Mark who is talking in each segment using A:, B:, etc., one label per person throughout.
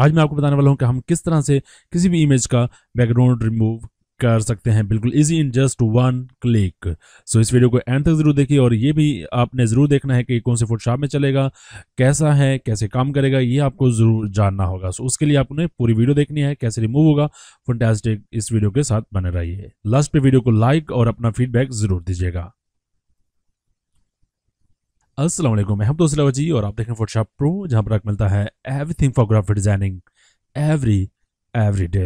A: आज मैं आपको बताने वाला हूँ कि हम किस तरह से किसी भी इमेज का बैकग्राउंड रिमूव कर सकते हैं बिल्कुल easy in just one click so इस वीडियो को एंड तक जरूर देखिए और ये भी आपने ज़रूर देखना है कि कौन से फोटोशॉप में चलेगा कैसा है कैसे काम करेगा ये आपको ज़रूर जानना होगा सो so, उसके लिए आपने पूरी वीडियो देखनी है कैसे रिमूव होगा फंटेस्टिक इस वीडियो के साथ बने रहिए लास्ट पे वीडियो को लाइक और अपना फीडबैक ज़रूर दीजिएगा अस्सलाम वालेकुम मैं हम तो जी और आप देख रहे हैं फोटोशॉप प्रो जहाँ पर आपको मिलता है everything for graphic designing every every day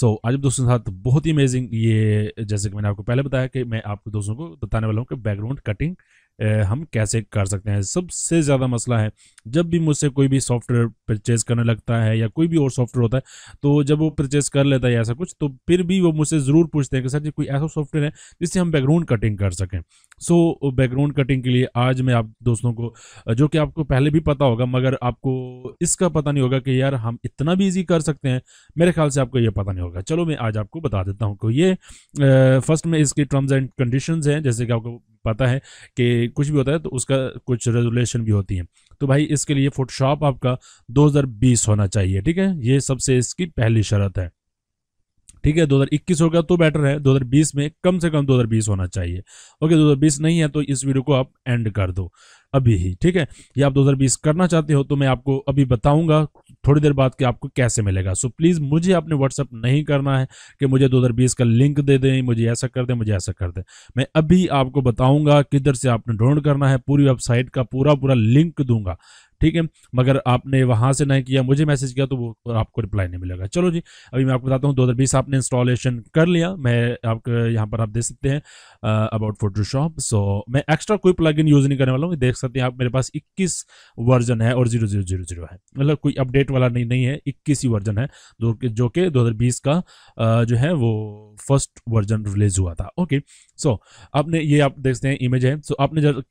A: so आज आप दोस्तों के साथ बहुत ही अमेजिंग ये जैसे कि मैंने आपको पहले बताया कि मैं आपको दोस्तों को बताने वाला हूँ कि बैकग्राउंड कटिंग हम कैसे कर सकते हैं सबसे ज़्यादा मसला है जब भी मुझसे कोई भी सॉफ्टवेयर परचेज करने लगता है या कोई भी और सॉफ्टवेयर होता है तो जब वो परचेज कर लेता है ऐसा कुछ तो फिर भी वो मुझसे ज़रूर पूछते हैं कि सर जी कोई ऐसा सॉफ्टवेयर है जिससे हम बैकग्राउंड कटिंग कर सकें सो so, बैकग्राउंड कटिंग के लिए आज मैं आप दोस्तों को जो कि आपको पहले भी पता होगा मगर आपको इसका पता नहीं होगा कि यार हम इतना भी ईजी कर सकते हैं मेरे ख्याल से आपको ये पता नहीं होगा चलो मैं आज आपको बता देता हूँ कि ये फर्स्ट में इसकी टर्म्स एंड कंडीशन हैं जैसे कि आपको पता है कि कुछ भी होता है तो उसका कुछ रेजुलेशन भी होती है तो भाई इसके लिए फोटोशॉप आपका 2020 होना चाहिए ठीक है ये सबसे इसकी पहली शर्त है ठीक है 2021 होगा तो बेटर है 2020 में कम से कम 2020 होना चाहिए ओके 2020 नहीं है तो इस वीडियो को आप एंड कर दो अभी ही ठीक है या आप 2020 करना चाहते हो तो मैं आपको अभी बताऊंगा थोड़ी देर बाद कि आपको कैसे मिलेगा सो प्लीज़ मुझे आपने व्हाट्सअप नहीं करना है कि मुझे 2020 का लिंक दे दें मुझे ऐसा कर दें मुझे ऐसा कर दें मैं अभी आपको बताऊंगा किधर से आपने डाउनलोड करना है पूरी वेबसाइट का पूरा पूरा लिंक दूंगा ठीक है मगर आपने वहाँ से नहीं किया मुझे मैसेज किया तो वो आपको रिप्लाई नहीं मिलेगा चलो जी अभी मैं आपको बताता हूँ 2020 आपने इंस्टॉलेशन कर लिया मैं आपके यहाँ पर आप देख सकते हैं अबाउट फोटोशॉप सो मैं एक्स्ट्रा कोई प्लग यूज़ नहीं करने वाला हूँ देख सकते हैं आप मेरे पास इक्कीस वर्जन है और जीरो जीरो जीरो जीरो है मतलब कोई अपडेट वाला नहीं नहीं है इक्कीस ही वर्जन है जो कि दो का जो है वो फर्स्ट वर्जन रिलीज हुआ था ओके सो आपने ये आप देखते हैं इमेज है सो आपने जब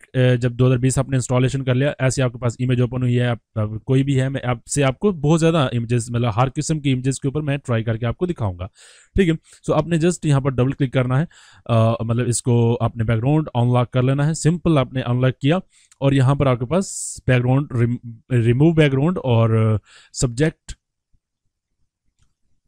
A: जब बीस आपने इंस्टॉलेशन कर लिया ऐसे आपके पास इमेज ओपन बनो या आप, कोई भी है मैं आपसे आपको बहुत ज़्यादा इमेजेस मतलब हर किस्म की इमेजेस के ऊपर मैं ट्राई करके आपको दिखाऊंगा ठीक है सो आपने जस्ट यहाँ पर डबल क्लिक करना है मतलब इसको आपने बैकग्राउंड अनलॉक कर लेना है सिंपल आपने अनलॉक किया और यहाँ पर आपके पास बैकग्राउंड रिमूव बैकग्राउंड और सब्जेक्ट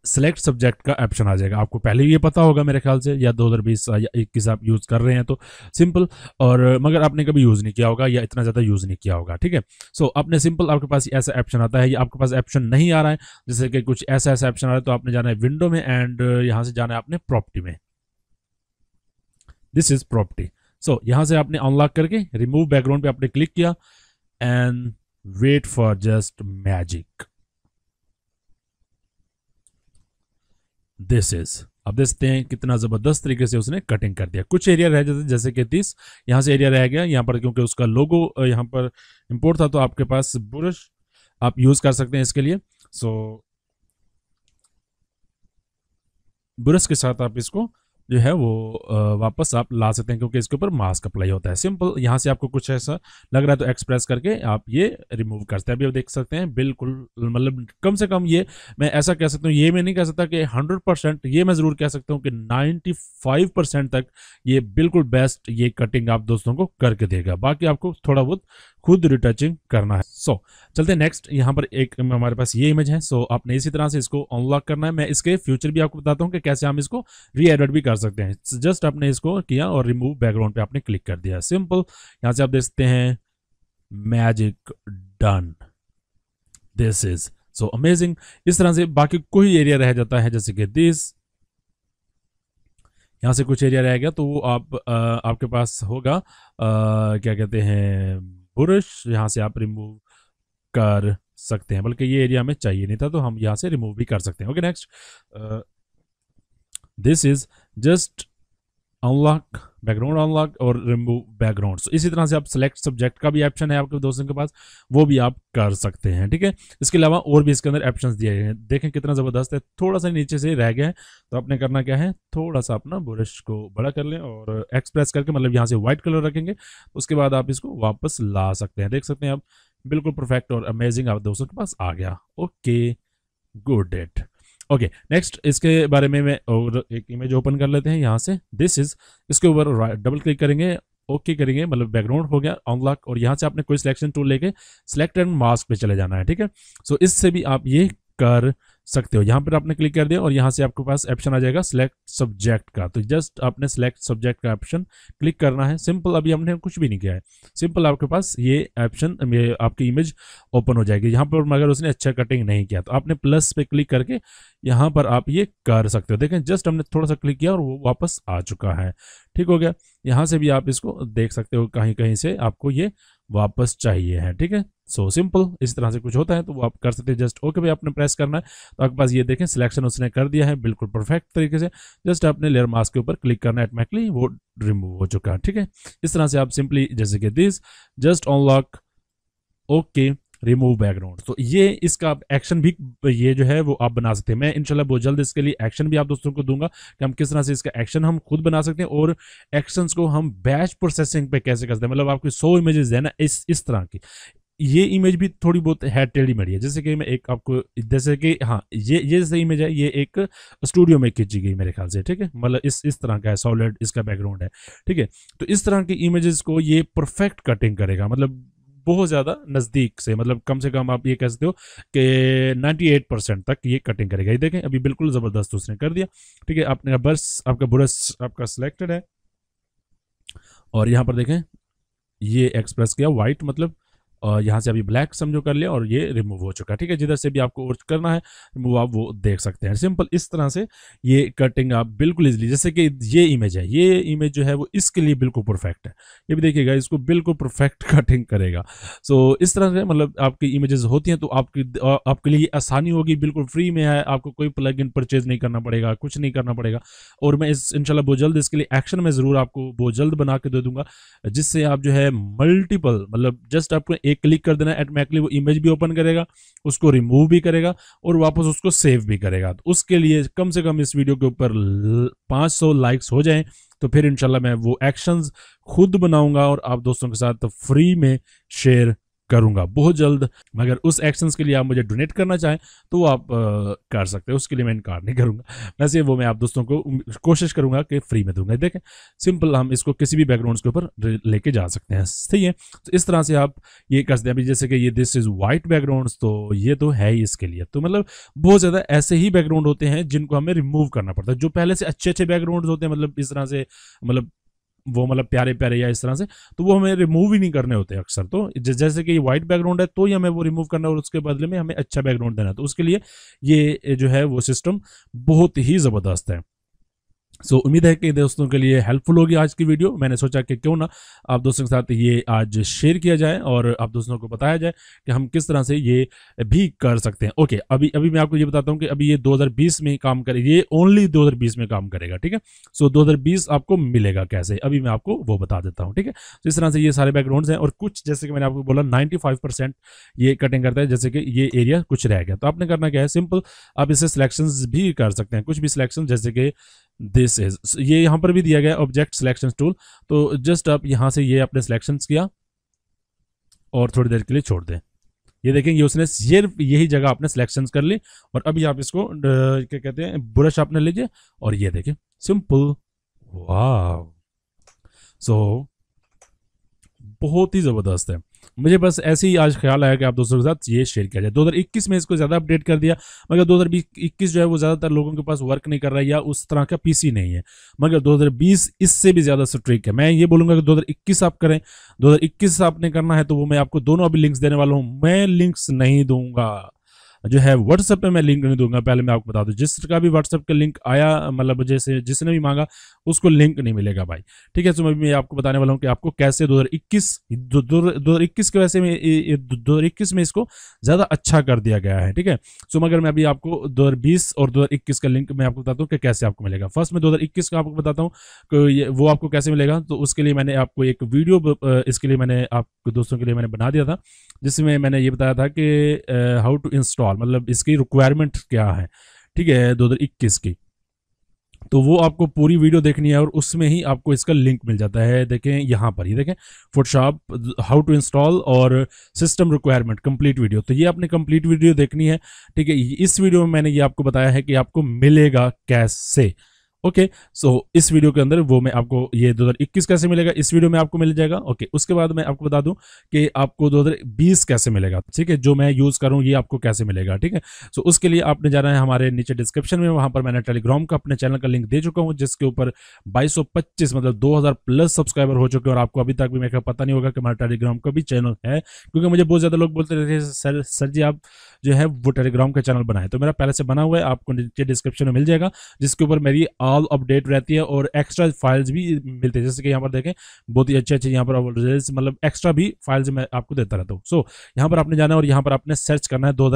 A: सेलेक्ट सब्जेक्ट का ऑप्शन आ जाएगा आपको पहले ये पता होगा मेरे ख्याल से या दो हज़ार बीस या इक्कीस आप यूज़ कर रहे हैं तो सिंपल और मगर आपने कभी यूज़ नहीं किया होगा या इतना ज़्यादा यूज़ नहीं किया होगा ठीक है सो so, आपने सिंपल आपके पास ऐसा ऑप्शन आता है या आपके पास ऑप्शन नहीं आ रहा है जैसे कि कुछ ऐसा ऐसा ऑप्शन आ रहा है तो आपने जाना है विंडो में एंड यहाँ से जाना है आपने प्रॉपर्टी में दिस इज़ प्रॉपर्टी सो यहाँ से आपने अनलॉक करके रिमूव बैकग्राउंड पे आपने क्लिक किया and wait for just magic this is अब देखते हैं कितना ज़बरदस्त तरीके से उसने कटिंग कर दिया कुछ एरिया रह जाते जैसे कि तीस यहाँ से एरिया रह गया यहाँ पर क्योंकि उसका लोगो यहाँ पर इम्पोर्ट था तो आपके पास ब्रश आप यूज़ कर सकते हैं इसके लिए सो so, ब्रश के साथ आप इसको जो है वो वापस आप ला सकते हैं क्योंकि इसके ऊपर मास्क अप्लाई होता है सिंपल यहाँ से आपको कुछ ऐसा लग रहा है तो एक्सप्रेस करके आप ये रिमूव कर सकते हैं अभी आप देख सकते हैं बिल्कुल मतलब कम से कम ये मैं ऐसा कह सकता हूँ ये मैं नहीं कह सकता कि हंड्रेड परसेंट ये मैं ज़रूर कह सकता हूँ कि नाइन्टी फाइव परसेंट तक ये बिल्कुल बेस्ट ये कटिंग आप दोस्तों को करके देगा बाकी आपको थोड़ा बहुत खुद रिटचिंग करना है सो so, चलते हैं नेक्स्ट यहाँ पर एक हमारे पास ये इमेज है सो so, आपने इसी तरह से इसको अनलॉक करना है मैं इसके फ्यूचर भी आपको बताता हूँ कि कैसे हम इसको एडिट भी कर सकते हैं जस्ट आपने इसको किया और रिमूव बैकग्राउंड पे आपने क्लिक कर दिया सिंपल यहाँ से आप देख सकते हैं magic done this is so amazing इस तरह से बाकी कोई एरिया रह जाता है जैसे कि दिस यहाँ से कुछ एरिया रह गया तो वो आप आ, आपके पास होगा आ, क्या कहते हैं पुरुष यहाँ से आप रिमूव कर सकते हैं बल्कि ये एरिया हमें चाहिए नहीं था तो हम यहाँ से रिमूव भी कर सकते हैं okay next this is just unlock background unlock और रिमूव बैकग्राउंड सो इसी तरह से आप सेलेक्ट सब्जेक्ट का भी ऑप्शन है आपके दोस्तों के पास वो भी आप कर सकते हैं ठीक है इसके अलावा और भी इसके अंदर ऑप्शन दिए गए हैं देखें कितना ज़बरदस्त है थोड़ा सा नीचे से रह गया है तो आपने करना क्या है थोड़ा सा अपना ब्रश को बड़ा कर लें और एक्सप्रेस करके मतलब यहाँ से वाइट कलर रखेंगे उसके बाद आप इसको वापस ला सकते हैं देख सकते हैं आप बिल्कुल परफेक्ट और अमेजिंग आप दोस्तों के पास आ गया okay good that okay next इसके बारे में मैं और एक इमेज ओपन कर लेते हैं यहाँ से दिस इज इसके ऊपर डबल क्लिक करेंगे ओके okay करेंगे मतलब बैकग्राउंड हो गया अनलॉक और यहाँ से आपने कोई सिलेक्शन टूल लेके सिलेक्ट एंड मास्क पे चले जाना है ठीक है सो so, इससे भी आप ये कर सकते हो यहाँ पर आपने क्लिक कर दिया और यहाँ से आपके पास ऑप्शन आ जाएगा सिलेक्ट सब्जेक्ट का तो जस्ट आपने सिलेक्ट सब्जेक्ट का ऑप्शन क्लिक करना है सिंपल अभी हमने कुछ भी नहीं किया है सिंपल आपके पास ये ऑप्शन आपकी इमेज ओपन हो जाएगी यहाँ पर मगर उसने अच्छा कटिंग नहीं किया तो आपने प्लस पे क्लिक करके यहाँ पर आप ये कर सकते हो देखें जस्ट हमने थोड़ा सा क्लिक किया और वो वापस आ चुका है ठीक हो गया यहाँ से भी आप इसको देख सकते हो कहीं कहीं से आपको ये वापस चाहिए है ठीक है सो सिंपल इस तरह से कुछ होता है तो वो आप कर सकते हैं जस्ट ओके भी आपने प्रेस करना है तो आपके पास ये देखें सिलेक्शन उसने कर दिया है बिल्कुल परफेक्ट तरीके से जस्ट आपने लेयर मास्क के ऊपर क्लिक करना है एटमेटिकली वो रिमूव हो चुका है ठीक है इस तरह से आप सिंपली जैसे कि this just unlock okay remove background तो ये इसका एक्शन भी ये जो है वो आप बना सकते हैं मैं इनशाला बहुत जल्द इसके लिए एक्शन भी आप दोस्तों को दूंगा कि हम किस तरह से इसका एक्शन हम खुद बना सकते हैं और एक्शंस को हम बैच प्रोसेसिंग पे कैसे करते हैं मतलब आपकी सौ इमेजेस है ना इस इस तरह की ये इमेज भी थोड़ी बहुत है टेढ़ी मेढ़ी है जैसे कि मैं एक आपको जैसे कि हाँ ये ये जैसे इमेज है ये एक स्टूडियो में खींची गई मेरे ख्याल से ठीक है मतलब इस इस तरह का है सॉलिड इसका बैकग्राउंड है ठीक है तो इस तरह की इमेजेस को ये परफेक्ट कटिंग करेगा मतलब बहुत ज़्यादा नज़दीक से मतलब कम से कम आप ये कह सकते हो कि 98 परसेंट तक ये कटिंग करेगा ये देखें अभी बिल्कुल ज़बरदस्त उसने कर दिया ठीक है आपने बर्स आपका ब्रश आपका सिलेक्टेड है और यहाँ पर देखें ये एक्सप्रेस किया वाइट मतलब और यहाँ से अभी ब्लैक समझो कर लिया और ये रिमूव हो चुका है ठीक है जिधर से भी आपको और करना है रिमूव आप वो देख सकते हैं सिंपल इस तरह से ये कटिंग आप बिल्कुल इजली जैसे कि ये इमेज है ये इमेज जो है वो इसके लिए बिल्कुल परफेक्ट है ये भी देखिएगा इसको बिल्कुल परफेक्ट कटिंग करेगा सो so, इस तरह से मतलब आपकी इमेजेस होती हैं तो आपकी आपके लिए आसानी होगी बिल्कुल फ्री में है आपको कोई प्लग इन परचेज नहीं करना पड़ेगा कुछ नहीं करना पड़ेगा और मैं इस इनशाला बहुत जल्द इसके लिए एक्शन में ज़रूर आपको बहुत जल्द बना के दे दूंगा जिससे आप जो है मल्टीपल मतलब जस्ट आपको एक क्लिक कर देना एटमेटिकली वो इमेज भी ओपन करेगा उसको रिमूव भी करेगा और वापस उसको सेव भी करेगा तो उसके लिए कम से कम इस वीडियो के ऊपर 500 लाइक्स हो जाएं तो फिर इनशाला मैं वो एक्शंस खुद बनाऊंगा और आप दोस्तों के साथ फ्री में शेयर करूंगा बहुत जल्द मगर उस एक्शंस के लिए आप मुझे डोनेट करना चाहें तो आप आ, कर सकते हैं उसके लिए मैं इनकार नहीं करूंगा वैसे वो मैं आप दोस्तों को कोशिश करूंगा कि फ्री में दूंगा देखें सिंपल हम इसको किसी भी बैकग्राउंड के ऊपर लेके जा सकते हैं सही है तो इस तरह से आप ये कर सकते हैं अभी जैसे कि ये दिस इज़ वाइट बैकग्राउंड तो ये तो है ही इसके लिए तो मतलब बहुत ज़्यादा ऐसे ही बैकग्राउंड होते हैं जिनको हमें रिमूव करना पड़ता है जो पहले से अच्छे अच्छे बैकग्राउंड होते हैं मतलब इस तरह से मतलब वो मतलब प्यारे प्यारे या इस तरह से तो वो हमें रिमूव ही नहीं करने होते अक्सर तो जैसे कि ये बैकग्राउंड है तो ही हमें वो रिमूव करना और उसके बदले में हमें अच्छा बैकग्राउंड देना तो उसके लिए ये जो है वो सिस्टम बहुत ही ज़बरदस्त है सो so, उम्मीद है कि दोस्तों के लिए हेल्पफुल होगी आज की वीडियो मैंने सोचा कि क्यों ना आप दोस्तों के साथ ये आज शेयर किया जाए और आप दोस्तों को बताया जाए कि हम किस तरह से ये भी कर सकते हैं ओके okay, अभी अभी मैं आपको ये बताता हूँ कि अभी ये 2020 में काम करे ये ओनली 2020 में काम करेगा ठीक है सो so, 2020 आपको मिलेगा कैसे अभी मैं आपको वो बता देता हूँ ठीक है तो इस तरह से ये सारे बैकग्राउंड हैं और कुछ जैसे कि मैंने आपको बोला नाइन्टी ये कटिंग करता है जैसे कि ये एरिया कुछ रह गया तो आपने करना क्या है सिंपल आप इसे सिलेक्शन भी कर सकते हैं कुछ भी सिलेक्शन जैसे कि दिस इज ये यहां पर भी दिया गया ऑब्जेक्ट सिलेक्शन टूल तो जस्ट आप यहां से ये आपने सिलेक्शन किया और थोड़ी देर के लिए छोड़ दें ये ये उसने सिर्फ यही जगह आपने सिलेक्शन कर ली और अभी आप इसको क्या कहते हैं ब्रश आपने लीजिए और ये देखें सिंपल वाह सो so, बहुत ही ज़बरदस्त है मुझे बस ऐसे ही आज ख्याल आया कि आप दोस्तों के साथ ये शेयर किया जाए 2021 में इसको ज़्यादा अपडेट कर दिया मगर 2021 जो है वो ज़्यादातर लोगों के पास वर्क नहीं कर रहा है या उस तरह का पीसी नहीं है मगर 2020 इससे भी ज़्यादा स्ट्रिक है मैं ये बोलूँगा कि 2021 आप करें 2021 आपने करना है तो वो मैं आपको दोनों अभी लिंक्स देने वाला हूँ मैं लिंक्स नहीं दूंगा जो है व्हाट्सएप पे मैं लिंक नहीं दूंगा पहले मैं आपको बता दूं जिस का भी व्हाट्सएप का लिंक आया मतलब जैसे जिसने भी मांगा उसको लिंक नहीं मिलेगा भाई ठीक है तो मैं आपको बताने वाला हूँ कि आपको कैसे दो हज़ार इक्कीस के वैसे में दो में इसको ज़्यादा अच्छा कर दिया गया है ठीक है सो तो मगर मैं अभी आपको दो और दो का लिंक मैं आपको बताता हूँ कि कैसे आपको मिलेगा फर्स्ट में दो का आपको बताता हूँ वो आपको कैसे मिलेगा तो उसके लिए मैंने आपको एक वीडियो इसके लिए मैंने आपको दोस्तों के लिए मैंने बना दिया था जिसमें मैंने ये बताया था कि हाउ टू इंस्टॉल मतलब इसकी रिक्वायरमेंट क्या है ठीक है दो हज़ार इक्कीस की तो वो आपको पूरी वीडियो देखनी है और उसमें ही आपको इसका लिंक मिल जाता है देखें यहाँ पर ही देखें फोटोशॉप हाउ टू इंस्टॉल और सिस्टम रिक्वायरमेंट कंप्लीट वीडियो तो ये आपने कंप्लीट वीडियो देखनी है ठीक है इस वीडियो में मैंने ये आपको बताया है कि आपको मिलेगा कैसे ओके okay, सो so, इस वीडियो के अंदर वो मैं आपको ये 2021 कैसे मिलेगा इस वीडियो में आपको मिल जाएगा ओके okay, उसके बाद मैं आपको बता दूं कि आपको 2020 कैसे मिलेगा ठीक है जो मैं यूज़ करूं ये आपको कैसे मिलेगा ठीक है सो उसके लिए आपने जाना है हमारे नीचे डिस्क्रिप्शन में वहां पर मैंने टेलीग्राम का अपने चैनल का लिंक दे चुका हूँ जिसके ऊपर बाईस मतलब दो प्लस सब्सक्राइबर हो चुके हैं और आपको अभी तक भी मेरे पता नहीं होगा कि हमारा टेलीग्राम का भी चैनल है क्योंकि मुझे बहुत ज़्यादा लोग बोलते रहते सर सर जी आप जो है वो टेलीग्राम का चैनल बनाए तो मेरा पहले से बना हुआ है आपको नीचे डिस्क्रिप्शन में मिल जाएगा जिसके ऊपर मेरी ऑल अपडेट रहती है और एक्स्ट्रा फाइल्स भी मिलते हैं जैसे कि यहाँ पर देखें बहुत ही अच्छे अच्छे यहाँ पर रिजल्ट मतलब एक्स्ट्रा भी फाइल्स मैं आपको देता रहता हूँ सो यहाँ पर आपने जाना है और यहाँ पर आपने सर्च करना है दो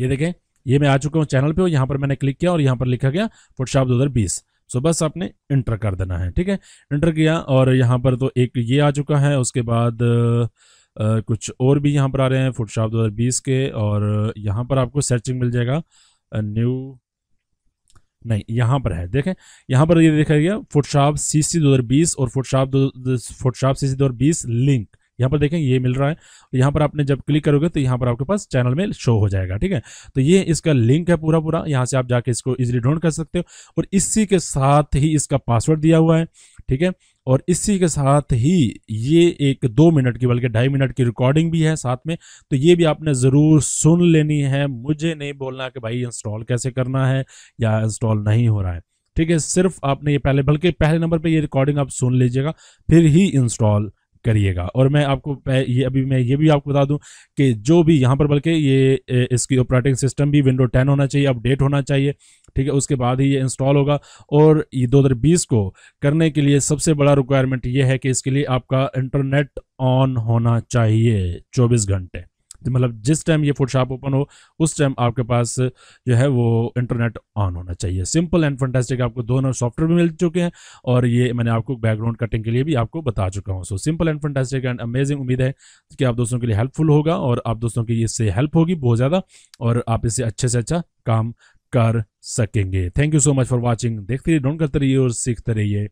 A: ये देखें ये मैं आ चुका हूँ चैनल पे और यहाँ पर मैंने क्लिक किया और यहाँ पर लिखा गया फोटोशॉप दो हज़ार बीस सो बस आपने इंटर कर देना है ठीक है इंटर किया और यहाँ पर तो एक ये आ चुका है उसके बाद आ, कुछ और भी यहाँ पर आ रहे हैं फोटोशॉप 2020 के और यहाँ पर आपको सर्चिंग मिल जाएगा न्यू नहीं यहाँ पर है देखें यहाँ पर ये देखा गया फोटोशॉप सी सी दो हज़ार बीस और फोटोशॉप फोटोशॉप सी सी दो हज़ार बीस लिंक यहाँ पर देखें ये मिल रहा है यहाँ पर आपने जब क्लिक करोगे तो यहाँ पर आपके पास चैनल में शो हो जाएगा ठीक है तो ये इसका लिंक है पूरा पूरा यहाँ से आप जाके इसको इजीली डाउनलोड कर सकते हो और इसी के साथ ही इसका पासवर्ड दिया हुआ है ठीक है और इसी के साथ ही ये एक दो मिनट की बल्कि ढाई मिनट की रिकॉर्डिंग भी है साथ में तो ये भी आपने ज़रूर सुन लेनी है मुझे नहीं बोलना कि भाई इंस्टॉल कैसे करना है या इंस्टॉल नहीं हो रहा है ठीक है सिर्फ आपने ये पहले बल्कि पहले नंबर पे ये रिकॉर्डिंग आप सुन लीजिएगा फिर ही इंस्टॉल करिएगा और मैं आपको ये अभी मैं ये भी आपको बता दूं कि जो भी यहाँ पर बल्कि ये इसकी ऑपरेटिंग सिस्टम भी विंडो 10 होना चाहिए अपडेट होना चाहिए ठीक है उसके बाद ही ये इंस्टॉल होगा और ये दो को करने के लिए सबसे बड़ा रिक्वायरमेंट ये है कि इसके लिए आपका इंटरनेट ऑन होना चाहिए चौबीस घंटे मतलब जिस टाइम ये फोटोशॉप ओपन हो उस टाइम आपके पास जो है वो इंटरनेट ऑन होना चाहिए सिंपल एंड फंटेस्टिक आपको दोनों सॉफ्टवेयर भी मिल चुके हैं और ये मैंने आपको बैकग्राउंड कटिंग के लिए भी आपको बता चुका हूँ so simple and fantastic and amazing उम्मीद है कि आप दोस्तों के लिए हेल्पफुल होगा और आप दोस्तों की इससे हेल्प होगी बहुत ज़्यादा और आप इससे अच्छे से अच्छा काम कर सकेंगे thank you so much for watching देखते रहिए डोंट करते रहिए और सीखते रहिए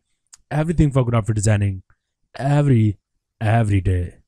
A: every for graphic designing every every day